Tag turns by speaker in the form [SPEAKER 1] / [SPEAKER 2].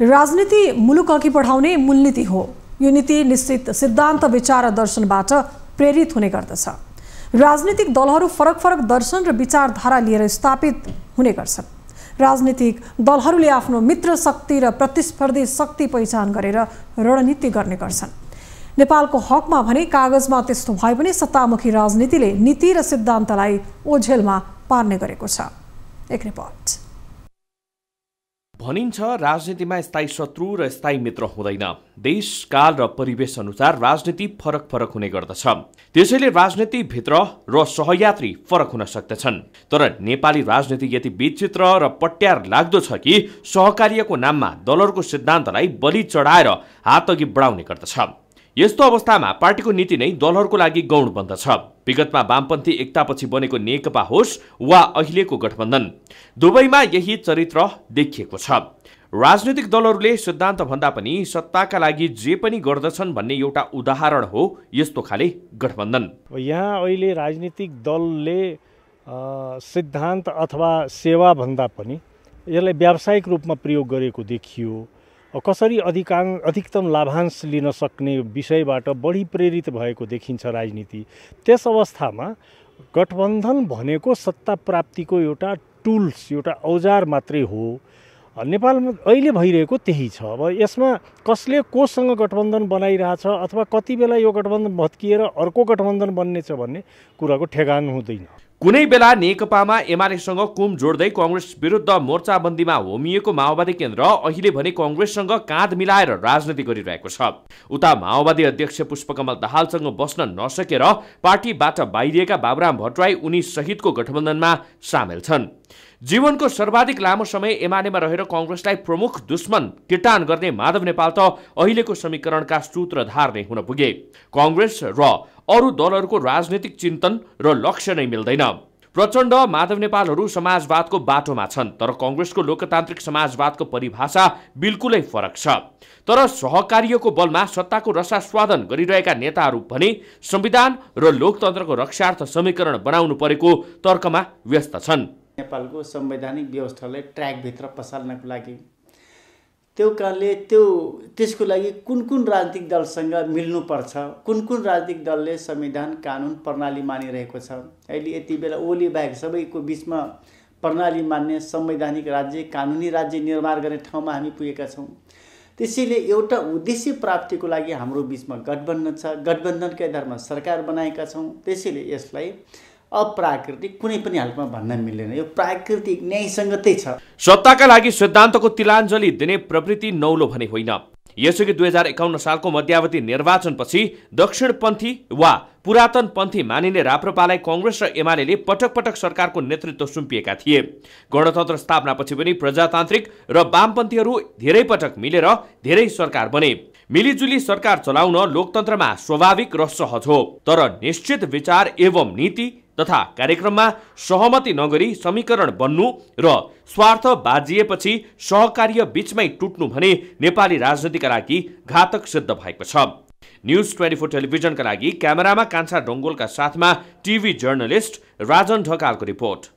[SPEAKER 1] राजनीति मुलुक अघि बढाउने मूलनीति हो यो नीति निश्चित सिद्धान्त विचार दर्शनबाट प्रेरित हुने गर्दछ राजनीतिक दलहरू फरक फरक दर्शन र विचारधारा लिएर स्थापित हुने गर्छन् राजनीतिक दलहरूले आफ्नो मित्र शक्ति र प्रतिस्पर्धी शक्ति पहिचान गरेर रणनीति गर्ने गर्छन् नेपालको हकमा भने कागजमा त्यस्तो भए पनि सत्तामुखी राजनीतिले नीति र सिद्धान्तलाई ओझेलमा पार्ने गरेको छ एक रिपोर्ट
[SPEAKER 2] भनिन्छ राजनीतिमा स्थायी शत्रु र स्थायी मित्र हुँदैन देश काल र परिवेश अनुसार राजनीति फरक फरक हुने गर्दछ त्यसैले राजनीति भित्र र सहयात्री फरक हुन सक्दछन् तर नेपाली राजनीति यति विचित्र र पट्यार लाग्दो छ कि सहकार्यको नाममा दलहरूको सिद्धान्तलाई बलि चढाएर हातअघि बढाउने गर्दछ यस्तो अवस्थामा पार्टीको नीति नै दलहरूको लागि गौण बन्दछ विगतमा वामपन्थी एकतापछि बनेको नेकपा होस् वा अहिलेको गठबन्धन दुवैमा यही चरित्र देखिएको छ राजनैतिक दलहरूले सिद्धान्तभन्दा पनि सत्ताका लागि जे पनि गर्दछन् भन्ने एउटा उदाहरण हो यस्तो खाले गठबन्धन
[SPEAKER 3] यहाँ अहिले राजनीतिक दलले सिद्धान्त अथवा सेवाभन्दा पनि यसलाई व्यावसायिक रूपमा प्रयोग गरेको देखियो कसरी अधिकां अधिकतम लाभांश लिन सक्ने विषयबाट बढी प्रेरित भएको देखिन्छ राजनीति त्यस अवस्थामा गठबन्धन भनेको सत्ता प्राप्तिको एउटा टुल्स एउटा औजार मात्रै हो नेपालमा अहिले भइरहेको त्यही छ अब यसमा कसले कोसँग गठबन्धन बनाइरहेछ अथवा कति बेला यो गठबन्धन भत्किएर अर्को गठबन्धन बन्नेछ भन्ने कुराको ठेगान हुँदैन
[SPEAKER 2] कुनै बेला नेकपामा एमालेसँग कुम जोड्दै कङ्ग्रेस विरुद्ध मोर्चाबन्दीमा होमिएको माओवादी केन्द्र अहिले भने कङ्ग्रेससँग काँध मिलाएर राजनीति गरिरहेको छ उता माओवादी अध्यक्ष पुष्पकमल दाहालसँग बस्न नसकेर पार्टीबाट बाहिरिएका बाबुराम भट्टराई उनी सहितको गठबन्धनमा सामेल छन् जीवनको सर्वाधिक लामो समय एमालेमा रहेर कङ्ग्रेसलाई प्रमुख दुश्मन किटान गर्ने माधव नेपाल त अहिलेको समीकरणका सूत्रधार नै हुन पुगे कङ्ग्रेस र अरू दलहरूको राजनैतिक चिन्तन र लक्ष्य नै मिल्दैन प्रचण्ड माधव नेपालहरू समाजवादको बाटोमा छन् तर कङ्ग्रेसको लोकतान्त्रिक समाजवादको परिभाषा बिल्कुलै फरक छ तर सहकार्यको बलमा सत्ताको रसास्वादन गरिरहेका नेताहरू भने संविधान र लोकतन्त्रको रक्षार्थ समीकरण बनाउनु परेको तर्कमा व्यस्त छन्
[SPEAKER 4] नेपालको संवैधानिक व्यवस्थालाई ट्र्याकभित्र पसाल्नको लागि त्यो कारणले त्यो त्यसको लागि कुन कुन राजनीतिक दलसँग मिल्नुपर्छ कुन कुन राजनीतिक दलले संविधान कानुन प्रणाली मानिरहेको छ अहिले यति बेला ओली बाहेक सबैको बिचमा प्रणाली मान्ने संवैधानिक राज्य कानुनी राज्य निर्माण गर्ने ठाउँमा हामी पुगेका छौँ त्यसैले एउटा उद्देश्य प्राप्तिको लागि हाम्रो बिचमा गठबन्धन छ गठबन्धनकै आधारमा सरकार बनाएका छौँ त्यसैले यसलाई अप्राकृतिक कुनै पनि हालमा भन्न मिल्दैन यो प्राकृतिक न्यायसँगतै छ
[SPEAKER 2] सत्ताका लागि सिद्धान्तको तिलाञ्जली दिने प्रवृत्ति नौलो भने होइन यसअघि दुई हजार एकाउन्न सालको मध्यावधि निर्वाचनपछि दक्षिणपन्थी वा पुरातन पुरातनपन्थी मानिने राप्रपालाई कङ्ग्रेस र एमाले पटक पटक सरकारको नेतृत्व सुम्पिएका थिए गणतन्त्र स्थापनापछि पनि प्रजातान्त्रिक र वामपन्थीहरू धेरै पटक मिलेर धेरै सरकार बने मिलिजुली सरकार चलाउन लोकतन्त्रमा स्वाभाविक र सहज हो तर निश्चित विचार एवं नीति तथा कार्यक्रममा सहमति नगरी समीकरण बन्नु र स्वार्थ बाजिएपछि सहकार्य बीचमै टुट्नु भने नेपाली राजनीतिका लागि घातक सिद्ध भएको छ न्युज ट्वेन्टी फोर टेलिभिजनका लागि क्यामेरामा कान्छा डोङ्गोलका साथमा टिभी जर्नलिस्ट राजन ढकालको रिपोर्ट